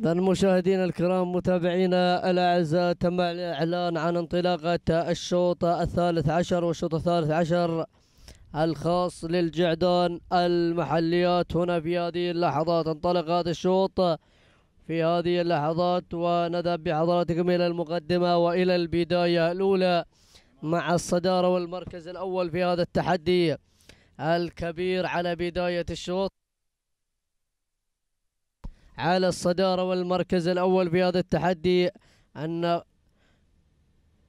إذا مشاهدينا الكرام متابعينا الأعزاء تم الإعلان عن انطلاقة الشوط الثالث عشر والشوط الثالث عشر الخاص للجعدان المحليات هنا في هذه اللحظات انطلق هذا الشوط في هذه اللحظات ونذهب بحضراتكم إلى المقدمة وإلى البداية الأولى مع الصدارة والمركز الأول في هذا التحدي الكبير على بداية الشوط على الصدارة والمركز الأول في هذا التحدي أن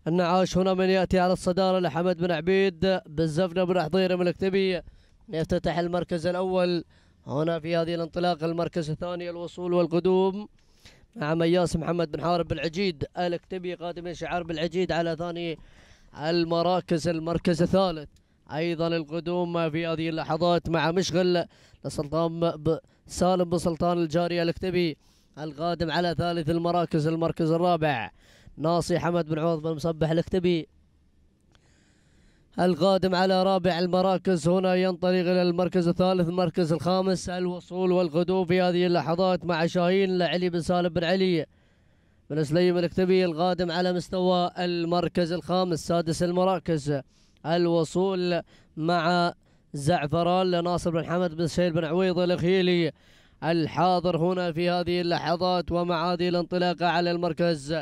النعاش هنا من يأتي على الصدارة لحمد بن عبيد بالزفنة بن حضيرة من الكتبية يفتتح المركز الأول هنا في هذه الانطلاقة المركز الثاني الوصول والقدوم مع مياس محمد بن حارب بالعجيد الكتبي قادم شعار بالعجيد على ثاني المراكز المركز الثالث أيضا القدوم في هذه اللحظات مع مشغل لسلطان سالم بن سلطان الجاري الاكتبي القادم على ثالث المراكز المركز الرابع ناصي حمد بن عوض بن مصبح الاكتبي القادم على رابع المراكز هنا ينطلق إلى المركز الثالث المركز الخامس الوصول والغدو في هذه اللحظات مع شاهين لعلي بن سالم بن علي بن سليم الاكتبي القادم على مستوى المركز الخامس سادس المراكز الوصول مع زعفران لناصر بن حمد بن سهيل بن عويض الخيلي الحاضر هنا في هذه اللحظات ومع هذه الانطلاقة على المركز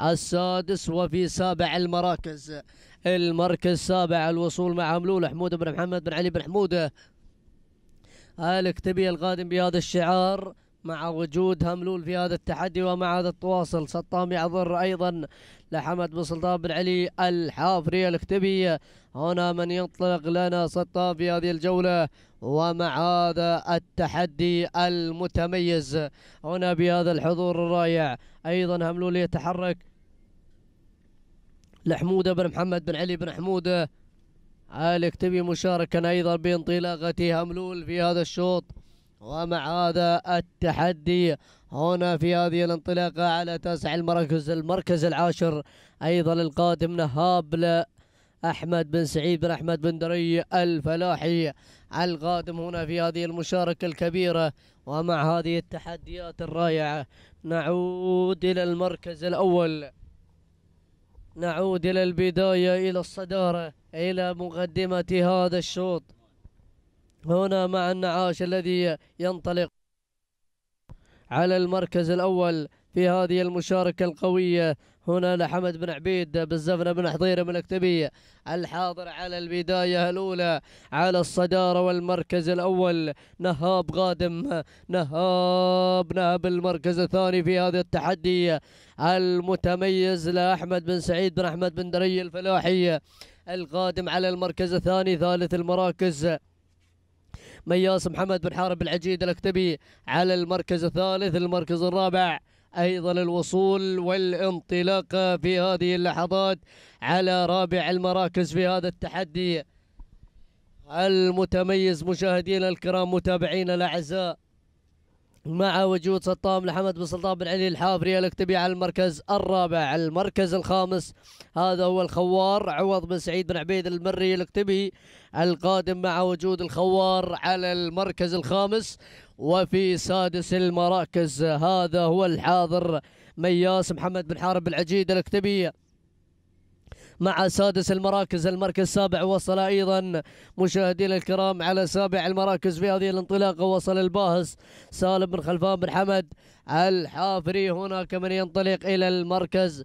السادس وفي سابع المراكز المركز السابع الوصول مع هملول حمود بن محمد بن علي بن حموده الكتبي القادم بهذا الشعار مع وجود هملول في هذا التحدي ومع هذا التواصل سطام يعذر ايضا لحمد بن سلطان بن علي الحافري الاختبي هنا من ينطلق لنا سطام في هذه الجوله ومع هذا التحدي المتميز هنا بهذا الحضور الرائع ايضا هملول يتحرك لحموده بن محمد بن علي بن حموده الاختبي مشاركا ايضا بانطلاقه هملول في هذا الشوط ومع هذا التحدي هنا في هذه الانطلاقة على تاسع المركز المركز العاشر أيضا القادم نهاب أحمد بن سعيد بن أحمد بن دري الفلاحي القادم هنا في هذه المشاركة الكبيرة ومع هذه التحديات الرائعة نعود إلى المركز الأول نعود إلى البداية إلى الصدارة إلى مقدمة هذا الشوط هنا مع النعاش الذي ينطلق على المركز الأول في هذه المشاركة القوية هنا لحمد بن عبيد بالزفنة بن حضيرة من الاكتبية الحاضر على البداية الأولى على الصدارة والمركز الأول نهاب غادم نهاب نهب المركز الثاني في هذا التحدي المتميز لأحمد بن سعيد بن أحمد بن دري الفلاحي القادم على المركز الثاني ثالث المراكز مياس محمد بن حارب العجيد الاكتبي على المركز الثالث المركز الرابع أيضا الوصول والانطلاق في هذه اللحظات على رابع المراكز في هذا التحدي المتميز مشاهدينا الكرام متابعينا الأعزاء مع وجود سطام لحمد بن سلطان بن علي الحافري الاكتبي على المركز الرابع المركز الخامس هذا هو الخوار عوض بن سعيد بن عبيد المري الاكتبي القادم مع وجود الخوار على المركز الخامس وفي سادس المراكز هذا هو الحاضر مياس محمد بن حارب العجيد الاكتبي مع سادس المراكز المركز السابع وصل أيضا مشاهدينا الكرام على سابع المراكز في هذه الانطلاقة وصل الباهس سالم بن خلفان بن حمد الحافري هناك من ينطلق إلى المركز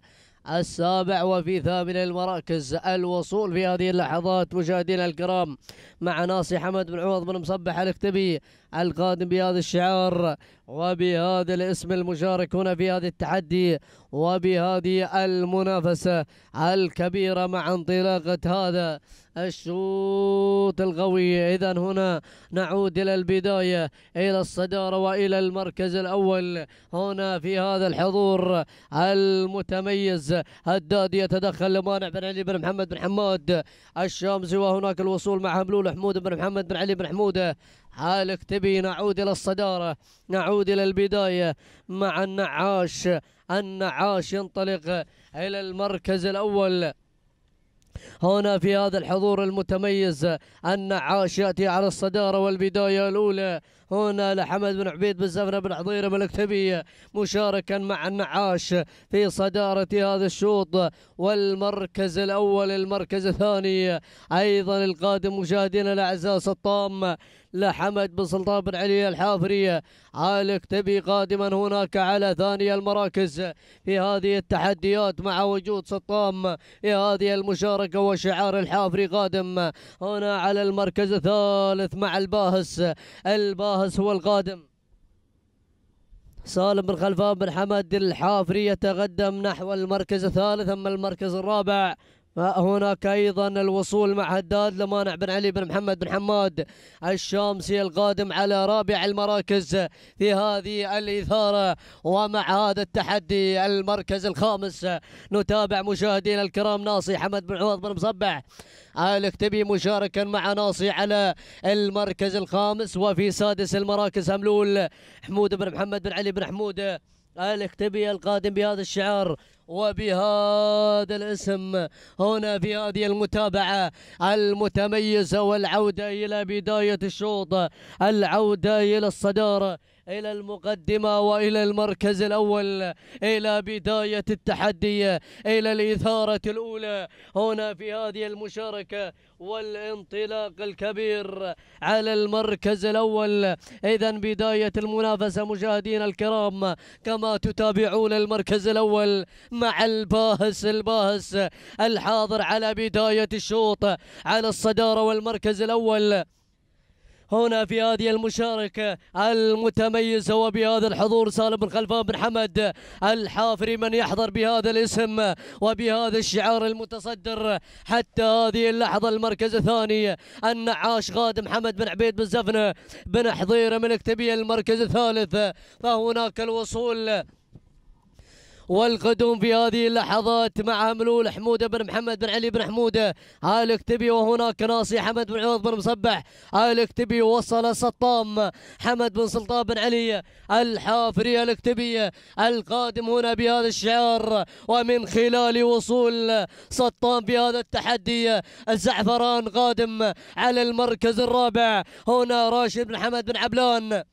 السابع وفي ثامن المراكز الوصول في هذه اللحظات مشاهدينا الكرام مع ناصي حمد بن عوض بن مصبح الاختبي القادم بهذا الشعار وبهذا الاسم المشارك هنا في هذا التحدي وبهذه المنافسة الكبيرة مع انطلاقة هذا الشوط القوي إذا هنا نعود إلى البداية إلى الصدارة وإلى المركز الأول هنا في هذا الحضور المتميز هداد يتدخل لمانع بن علي بن محمد بن حماد الشامسي وهناك الوصول مع هملول حمود بن محمد بن علي بن حمودة حالك تبي نعود إلى الصدارة نعود إلى البداية مع النعاش النعاش ينطلق إلى المركز الأول هنا في هذا الحضور المتميز النعاش يأتي على الصدارة والبداية الأولى هنا لحمد بن عبيد بن زفر بن عضيرة بن الكتبي مشاركا مع النعاش في صدارة هذا الشوط والمركز الأول المركز الثاني أيضا القادم مشاهدينا الأعزاء سطام لحمد بن سلطان بن علي الحافري عالك تبي قادما هناك على ثاني المراكز في هذه التحديات مع وجود سطام في هذه المشاركة وشعار الحافري قادم هنا على المركز الثالث مع الباهس الباهس الراهس هو القادم سالم بن خلفان بن حمد الحافري يتقدم نحو المركز الثالث أما المركز الرابع هناك ايضا الوصول مع هداد لمانع بن علي بن محمد بن حماد الشامسي القادم على رابع المراكز في هذه الاثاره ومع هذا التحدي المركز الخامس نتابع مشاهدينا الكرام ناصي حمد بن عوض بن مصبح الاكتبي مشاركا مع ناصي على المركز الخامس وفي سادس المراكز هملول حمود بن محمد بن علي بن حمود الاكتبي القادم بهذا الشعار وبهذا الاسم هنا في هذه المتابعة المتميزة والعودة إلى بداية الشوط العودة إلى الصدارة إلى المقدمة وإلى المركز الأول إلى بداية التحدي إلى الإثارة الأولى هنا في هذه المشاركة والانطلاق الكبير على المركز الأول إذا بداية المنافسة مشاهدينا الكرام كما تتابعون المركز الأول مع الباهس الباهس الحاضر على بداية الشوط على الصدارة والمركز الأول هنا في هذه المشاركة المتميزة وبهذا الحضور سالم بن خلفان بن حمد الحافري من يحضر بهذا الاسم وبهذا الشعار المتصدر حتى هذه اللحظة المركز الثاني النعاش غادم حمد بن عبيد بن زفنة بن حضيرة من اكتبية المركز الثالث فهناك الوصول والقدوم في هذه اللحظات مع ملول حموده بن محمد بن علي بن حموده آل كتبي وهناك ناصي حمد بن عوض بن مصبح آل كتبي وصل سطام حمد بن سلطان بن علي الحافري الكتبي القادم هنا بهذا الشعار ومن خلال وصول سطام بهذا التحدي الزعفران قادم على المركز الرابع هنا راشد بن حمد بن عبلان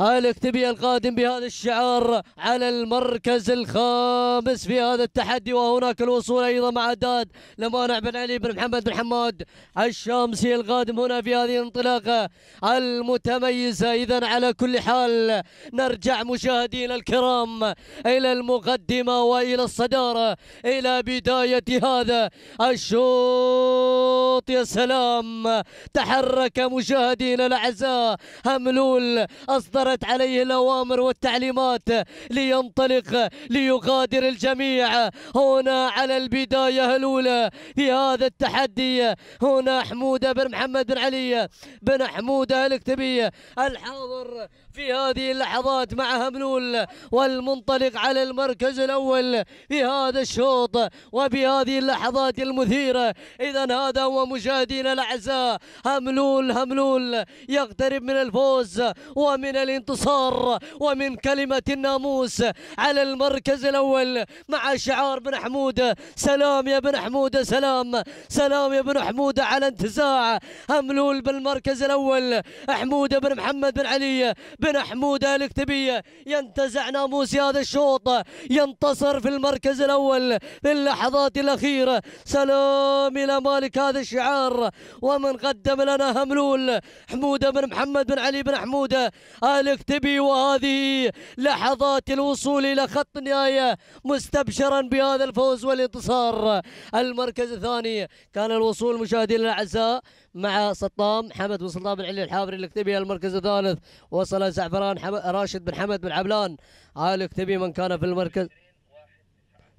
الاكتبي القادم بهذا الشعار على المركز الخامس في هذا التحدي وهناك الوصول ايضا مع داد لمانع بن علي بن محمد بن حماد الشامسي القادم هنا في هذه الانطلاقة المتميزة اذا على كل حال نرجع مشاهدينا الكرام الى المقدمة والى الصدارة الى بداية هذا الشوط يا سلام تحرك مشاهدينا الاعزاء هملول اصدر صدرت عليه الأوامر والتعليمات لينطلق ليغادر الجميع هنا على البداية الأولى في هذا التحدي هنا حمودة بن محمد بن علي بن حمودة الاكتبية الحاضر في هذه اللحظات مع هملول والمنطلق على المركز الأول في هذا الشوط وبهذه اللحظات المثيرة إذا هذا هو مشاهدينا الأعزاء هملول هملول يقترب من الفوز ومن الانتصار ومن كلمة الناموس على المركز الأول مع شعار بن حمود سلام يا بن حمود سلام سلام يا بن حمود على انتزاع هملول بالمركز الأول حمود بن محمد بن علي بن بن حمود الكتبية ينتزع ناموس هذا الشوط ينتصر في المركز الأول في اللحظات الأخيرة سلام إلى مالك هذا الشعار ومن قدم لنا هملول حمودة بن محمد بن علي بن حمودة الكتبي وهذه لحظات الوصول إلى خط النهاية مستبشرا بهذا الفوز والانتصار المركز الثاني كان الوصول مشاهدينا الأعزاء مع سطام حمد بن سلطان بن علي الحافري الكتبي المركز الثالث وصل زعفران حم... راشد بن حمد بن عبلان عالك تبي من كان في المركز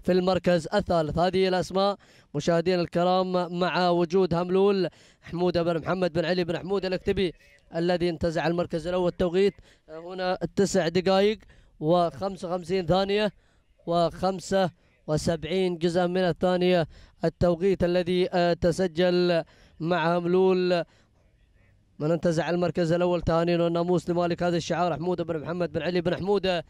في المركز الثالث هذه الأسماء مشاهدينا الكرام مع وجود هملول حمودة بن محمد بن علي بن حمود الاكتبي الذي انتزع المركز الأول التوقيت هنا تسع دقائق و55 ثانية و75 جزء من الثانية التوقيت الذي آه، تسجل مع هملول من انتزع المركز الاول تهانينا والناموس لمالك هذا الشعار حموده بن محمد بن علي بن حموده